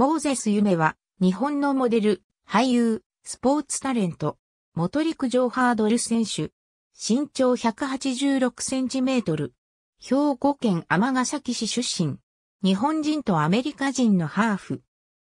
モーゼス夢は、日本のモデル、俳優、スポーツタレント、元陸上ハードル選手、身長186センチメートル、兵庫県尼崎市出身、日本人とアメリカ人のハーフ。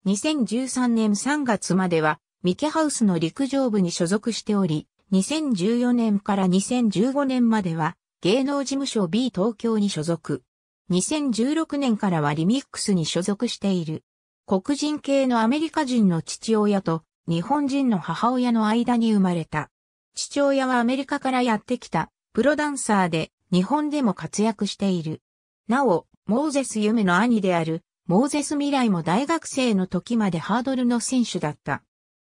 2013年3月までは、ミケハウスの陸上部に所属しており、2014年から2015年までは、芸能事務所 B 東京に所属。2016年からはリミックスに所属している。黒人系のアメリカ人の父親と日本人の母親の間に生まれた。父親はアメリカからやってきたプロダンサーで日本でも活躍している。なお、モーゼス夢の兄であるモーゼス未来も大学生の時までハードルの選手だった。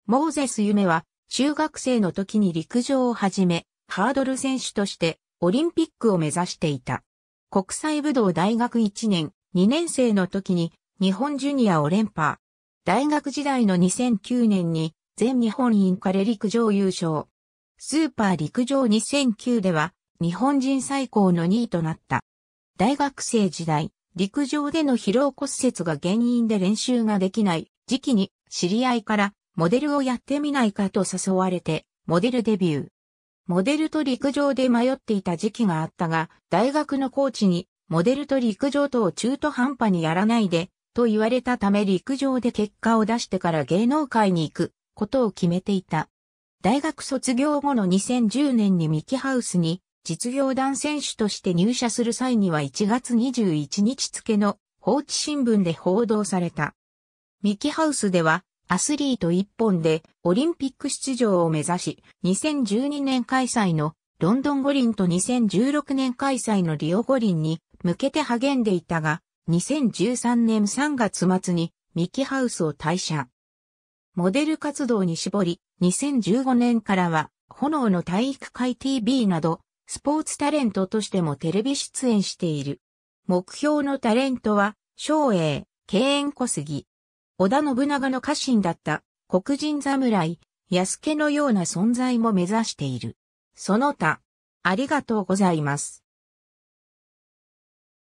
モーゼス夢は中学生の時に陸上を始め、ハードル選手としてオリンピックを目指していた。国際武道大学1年、2年生の時に日本ジュニアを連覇。大学時代の2009年に全日本インカレ陸上優勝。スーパー陸上2009では日本人最高の2位となった。大学生時代、陸上での疲労骨折が原因で練習ができない時期に知り合いからモデルをやってみないかと誘われてモデルデビュー。モデルと陸上で迷っていた時期があったが、大学のコーチにモデルと陸上とを中途半端にやらないで、と言われたため陸上で結果を出してから芸能界に行くことを決めていた。大学卒業後の2010年にミキハウスに実業団選手として入社する際には1月21日付の放置新聞で報道された。ミキハウスではアスリート一本でオリンピック出場を目指し、2012年開催のロンドン五輪と2016年開催のリオ五輪に向けて励んでいたが、2013年3月末にミキハウスを退社。モデル活動に絞り、2015年からは、炎の体育会 TV など、スポーツタレントとしてもテレビ出演している。目標のタレントは、昭栄、敬遠小杉。織田信長の家臣だった黒人侍、安家のような存在も目指している。その他、ありがとうございます。